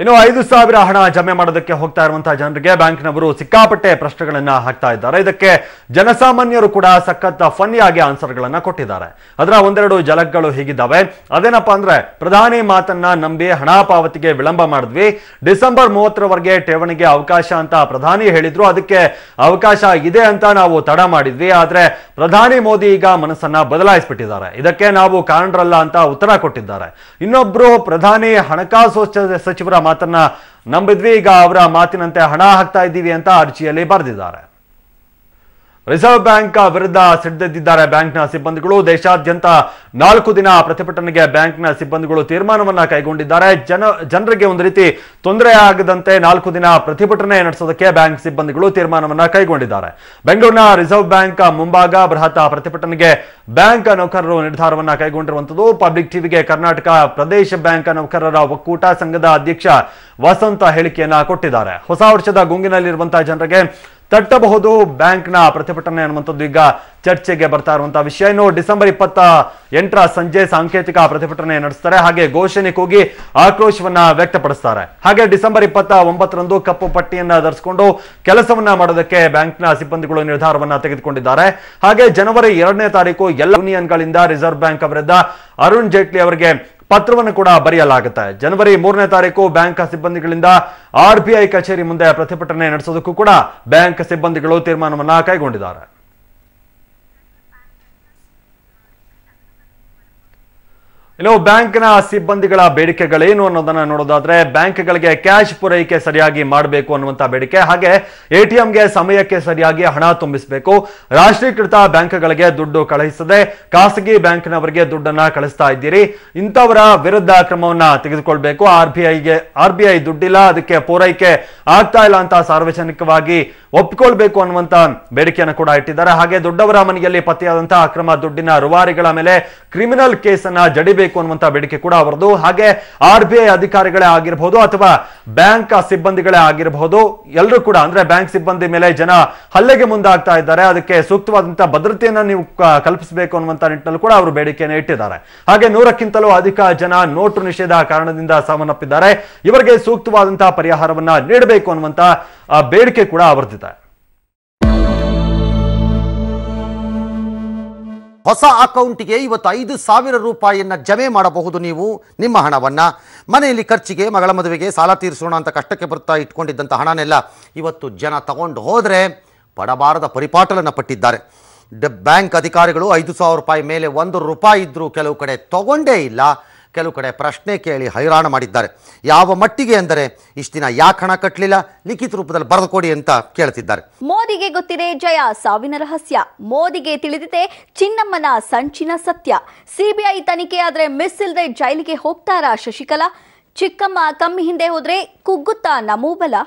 ಇನ್ನು ಐದು ಸಾವಿರ ಹಣ ಜಮೆ ಮಾಡೋದಕ್ಕೆ ಹೋಗ್ತಾ ಇರುವಂತಹ ಜನರಿಗೆ ಬ್ಯಾಂಕ್ನವರು ಸಿಕ್ಕಾಪಟ್ಟೆ ಪ್ರಶ್ನೆಗಳನ್ನ ಹಾಕ್ತಾ ಇದ್ದಾರೆ ಇದಕ್ಕೆ ಜನಸಾಮಾನ್ಯರು ಕೂಡ ಸಖತ್ ಫನ್ನಿಯಾಗಿ ಗಳನ್ನ ಕೊಟ್ಟಿದ್ದಾರೆ ಅದರ ಒಂದೆರಡು ಜಲಕ್ಗಳು ಹೀಗಿದ್ದಾವೆ ಅದೇನಪ್ಪ ಅಂದ್ರೆ ಪ್ರಧಾನಿ ಮಾತನ್ನ ನಂಬಿ ಹಣ ಪಾವತಿಗೆ ವಿಳಂಬ ಮಾಡಿದ್ವಿ ಡಿಸೆಂಬರ್ ಮೂವತ್ತರವರೆಗೆ ಠೇವಣಿಗೆ ಅವಕಾಶ ಅಂತ ಪ್ರಧಾನಿ ಹೇಳಿದ್ರು ಅದಕ್ಕೆ ಅವಕಾಶ ಇದೆ ಅಂತ ನಾವು ತಡ ಮಾಡಿದ್ವಿ ಆದ್ರೆ ಪ್ರಧಾನಿ ಮೋದಿ ಈಗ ಮನಸ್ಸನ್ನ ಬದಲಾಯಿಸ್ಬಿಟ್ಟಿದ್ದಾರೆ ಇದಕ್ಕೆ ನಾವು ಕಾರಣರಲ್ಲ ಅಂತ ಉತ್ತರ ಕೊಟ್ಟಿದ್ದಾರೆ ಇನ್ನೊಬ್ರು ಪ್ರಧಾನಿ ಹಣಕಾಸು ಸಚಿವರ ಮಾತನ್ನ ನಂಬಿದ್ವಿ ಈಗ ಅವರ ಮಾತಿನಂತೆ ಹಣ ಹಾಕ್ತಾ ಇದ್ದೀವಿ ಅಂತ ಅರ್ಜಿಯಲ್ಲಿ ಬರೆದಿದ್ದಾರೆ ರಿಸರ್ವ್ ಬ್ಯಾಂಕ್ ವಿರುದ್ಧ ಸಿಡ್ದೆದ್ದಿದ್ದಾರೆ ಬ್ಯಾಂಕ್ನ ಸಿಬ್ಬಂದಿಗಳು ದೇಶಾದ್ಯಂತ ನಾಲ್ಕು ದಿನ ಪ್ರತಿಭಟನೆಗೆ ಬ್ಯಾಂಕ್ನ ಸಿಬ್ಬಂದಿಗಳು ತೀರ್ಮಾನವನ್ನ ಕೈಗೊಂಡಿದ್ದಾರೆ ಜನ ಜನರಿಗೆ ಒಂದು ರೀತಿ ತೊಂದರೆ ಆಗದಂತೆ ನಾಲ್ಕು ದಿನ ಪ್ರತಿಭಟನೆ ನಡೆಸೋದಕ್ಕೆ ಬ್ಯಾಂಕ್ ಸಿಬ್ಬಂದಿಗಳು ತೀರ್ಮಾನವನ್ನ ಕೈಗೊಂಡಿದ್ದಾರೆ ಬೆಂಗಳೂರಿನ ರಿಸರ್ವ್ ಬ್ಯಾಂಕ್ ಮುಂಭಾಗ ಬೃಹತ್ ಪ್ರತಿಭಟನೆಗೆ ಬ್ಯಾಂಕ್ ನೌಕರರು ನಿರ್ಧಾರವನ್ನ ಕೈಗೊಂಡಿರುವಂತದ್ದು ಪಬ್ಲಿಕ್ ಟಿವಿಗೆ ಕರ್ನಾಟಕ ಪ್ರದೇಶ ಬ್ಯಾಂಕ್ ನೌಕರರ ಒಕ್ಕೂಟ ಸಂಘದ ಅಧ್ಯಕ್ಷ ವಸಂತ ಹೇಳಿಕೆಯನ್ನ ಕೊಟ್ಟಿದ್ದಾರೆ ಹೊಸ ವರ್ಷದ ಗುಂಗಿನಲ್ಲಿರುವಂತಹ ಜನರಿಗೆ ತಟ್ಟಬಹುದು ಬ್ಯಾಂಕ್ನ ಪ್ರತಿಭಟನೆ ಅನ್ನುವಂಥದ್ದು ಈಗ ಚರ್ಚೆಗೆ ಬರ್ತಾ ಇರುವಂತಹ ವಿಷಯ ಇನ್ನು ಡಿಸೆಂಬರ್ ಇಪ್ಪತ್ತ ಎಂಟರ ಸಂಜೆ ಸಾಂಕೇತಿಕ ಪ್ರತಿಭಟನೆ ನಡೆಸ್ತಾರೆ ಹಾಗೆ ಘೋಷಣೆ ಕೂಗಿ ಆಕ್ರೋಶವನ್ನ ವ್ಯಕ್ತಪಡಿಸ್ತಾರೆ ಹಾಗೆ ಡಿಸೆಂಬರ್ ಇಪ್ಪತ್ತ ಒಂಬತ್ತರಂದು ಕಪ್ಪು ಪಟ್ಟಿಯನ್ನ ಧರಿಸಿಕೊಂಡು ಕೆಲಸವನ್ನ ಮಾಡೋದಕ್ಕೆ ಬ್ಯಾಂಕ್ನ ಸಿಬ್ಬಂದಿಗಳು ನಿರ್ಧಾರವನ್ನ ತೆಗೆದುಕೊಂಡಿದ್ದಾರೆ ಹಾಗೆ ಜನವರಿ ಎರಡನೇ ತಾರೀಕು ಎಲ್ಲ ಯೂನಿಯನ್ಗಳಿಂದ ರಿಸರ್ವ್ ಬ್ಯಾಂಕ್ ಅವರಿದ್ದ ಅರುಣ್ ಜೇಟ್ಲಿ ಅವರಿಗೆ ಪತ್ರವನ್ನು ಕೂಡ ಬರೆಯಲಾಗುತ್ತೆ ಜನವರಿ ಮೂರನೇ ತಾರೀಕು ಬ್ಯಾಂಕ್ ಸಿಬ್ಬಂದಿಗಳಿಂದ ಆರ್ಬಿಐ ಕಚೇರಿ ಮುಂದೆ ಪ್ರತಿಭಟನೆ ನಡೆಸೋದಕ್ಕೂ ಕೂಡ ಬ್ಯಾಂಕ್ ಸಿಬ್ಬಂದಿಗಳು ತೀರ್ಮಾನವನ್ನ ಕೈಗೊಂಡಿದ್ದಾರೆ ಇನ್ನು ಬ್ಯಾಂಕ್ನ ಸಿಬ್ಬಂದಿಗಳ ಬೇಡಿಕೆಗಳೇನು ಅನ್ನೋದನ್ನ ನೋಡೋದಾದ್ರೆ ಬ್ಯಾಂಕ್ಗಳಿಗೆ ಕ್ಯಾಶ್ ಪೂರೈಕೆ ಸರಿಯಾಗಿ ಮಾಡಬೇಕು ಅನ್ನುವಂತ ಬೇಡಿಕೆ ಹಾಗೆ ಎಟಿಎಂಗೆ ಸಮಯಕ್ಕೆ ಸರಿಯಾಗಿ ಹಣ ತುಂಬಿಸಬೇಕು ರಾಷ್ಟ್ರೀಕೃತ ಬ್ಯಾಂಕ್ಗಳಿಗೆ ದುಡ್ಡು ಕಳುಹಿಸದೆ ಖಾಸಗಿ ಬ್ಯಾಂಕ್ನವರಿಗೆ ದುಡ್ಡನ್ನ ಕಳಿಸ್ತಾ ಇದ್ದೀರಿ ಇಂಥವರ ವಿರುದ್ಧ ಕ್ರಮವನ್ನ ತೆಗೆದುಕೊಳ್ಬೇಕು ಆರ್ ಬಿ ಐಗೆ ಆರ್ ಬಿ ಐ ದುಡ್ಡಿಲ್ಲ ಅದಕ್ಕೆ ಪೂರೈಕೆ ಆಗ್ತಾ ಇಲ್ಲ ಅಂತ ಸಾರ್ವಜನಿಕವಾಗಿ ಒಪ್ಕೊಳ್ಬೇಕು ಅನ್ನುವಂತ ಬೇಡಿಕೆಯನ್ನು ಕೂಡ ಇಟ್ಟಿದ್ದಾರೆ ಹಾಗೆ ದೊಡ್ಡವರ ಮನೆಯಲ್ಲಿ ಪತ್ತೆಯಾದಂತಹ ಅಕ್ರಮ ದುಡ್ಡಿನ ರುವಾರಿಗಳ ಮೇಲೆ ಕ್ರಿಮಿನಲ್ ಕೇಸನ್ನ ಜಡಿಬೇಕು ಬೇಕು ಅನ್ನುವಂತಹ ಬೇಡಿಕೆ ಕೂಡ ಅವರದು ಹಾಗೆ ಆರ್ ಬಿ ಐ ಅಧಿಕಾರಿಗಳೇ ಆಗಿರಬಹುದು ಅಥವಾ ಬ್ಯಾಂಕ್ ಸಿಬ್ಬಂದಿಗಳೇ ಆಗಿರಬಹುದು ಎಲ್ಲರೂ ಕೂಡ ಅಂದ್ರೆ ಬ್ಯಾಂಕ್ ಸಿಬ್ಬಂದಿ ಮೇಲೆ ಜನ ಹಲ್ಲೆಗೆ ಮುಂದಾಗ್ತಾ ಇದ್ದಾರೆ ಅದಕ್ಕೆ ಸೂಕ್ತವಾದಂತಹ ಭದ್ರತೆಯನ್ನ ನೀವು ಕಲ್ಪಿಸಬೇಕು ಅನ್ನುವಂತ ನಿಟ್ಟಿನಲ್ಲಿ ಕೂಡ ಅವರು ಬೇಡಿಕೆಯನ್ನು ಇಟ್ಟಿದ್ದಾರೆ ಹಾಗೆ ನೂರಕ್ಕಿಂತಲೂ ಅಧಿಕ ಜನ ನೋಟು ನಿಷೇಧ ಕಾರಣದಿಂದ ಸಾವನ್ನಪ್ಪಿದ್ದಾರೆ ಇವರಿಗೆ ಸೂಕ್ತವಾದಂತಹ ಪರಿಹಾರವನ್ನ ನೀಡಬೇಕು ಅನ್ನುವಂತ ಬೇಡಿಕೆ ಕೂಡ ಅವರದಿದೆ ಹೊಸ ಅಕೌಂಟಿಗೆ ಇವತ್ತು ಐದು ಸಾವಿರ ರೂಪಾಯಿಯನ್ನು ಜಮೆ ಮಾಡಬಹುದು ನೀವು ನಿಮ್ಮ ಹಣವನ್ನು ಮನೆಯಲ್ಲಿ ಖರ್ಚಿಗೆ ಮಗಳ ಮದುವೆಗೆ ಸಾಲ ತೀರಿಸೋಣ ಅಂತ ಕಷ್ಟಕ್ಕೆ ಬರ್ತಾ ಇಟ್ಕೊಂಡಿದ್ದಂಥ ಹಣನೆಲ್ಲ ಇವತ್ತು ಜನ ತಗೊಂಡು ಹೋದರೆ ಪಡಬಾರದ ಪರಿಪಾಟಲನ್ನು ಪಟ್ಟಿದ್ದಾರೆ ಬ್ಯಾಂಕ್ ಅಧಿಕಾರಿಗಳು ಐದು ಸಾವಿರ ರೂಪಾಯಿ ಮೇಲೆ ಒಂದು ರೂಪಾಯಿ ಇದ್ದರೂ ಕೆಲವು ಕಡೆ ತಗೊಂಡೇ ಇಲ್ಲ ಕೆಲವು ಕಡೆ ಪ್ರಶ್ನೆ ಕೇಳಿ ಹೈರಾಣ ಮಾಡಿದ್ದಾರೆ ಯಾವ ಮಟ್ಟಿಗೆ ಅಂದರೆ ಇಷ್ಟು ದಿನ ಯಾಕೆ ಹಣ ಕಟ್ಟಲಿಲ್ಲ ಲಿಖಿತ ರೂಪದಲ್ಲಿ ಬರೆದುಕೊಡಿ ಅಂತ ಕೇಳ್ತಿದ್ದಾರೆ ಮೋದಿಗೆ ಗೊತ್ತಿದೆ ಜಯ ಸಾವಿನ ರಹಸ್ಯ ಮೋದಿಗೆ ತಿಳಿದಿದೆ ಚಿನ್ನಮ್ಮನ ಸಂಚಿನ ಸತ್ಯ ಸಿಬಿಐ ತನಿಖೆ ಆದರೆ ಮಿಸ್ ಇಲ್ಲದೆ ಜೈಲಿಗೆ ಹೋಗ್ತಾರಾ ಶಶಿಕಲಾ ಚಿಕ್ಕಮ್ಮ ಕಮ್ಮಿ ಹಿಂದೆ ಹೋದ್ರೆ ಕುಗ್ಗುತ್ತಾ ನಮೂಬಲ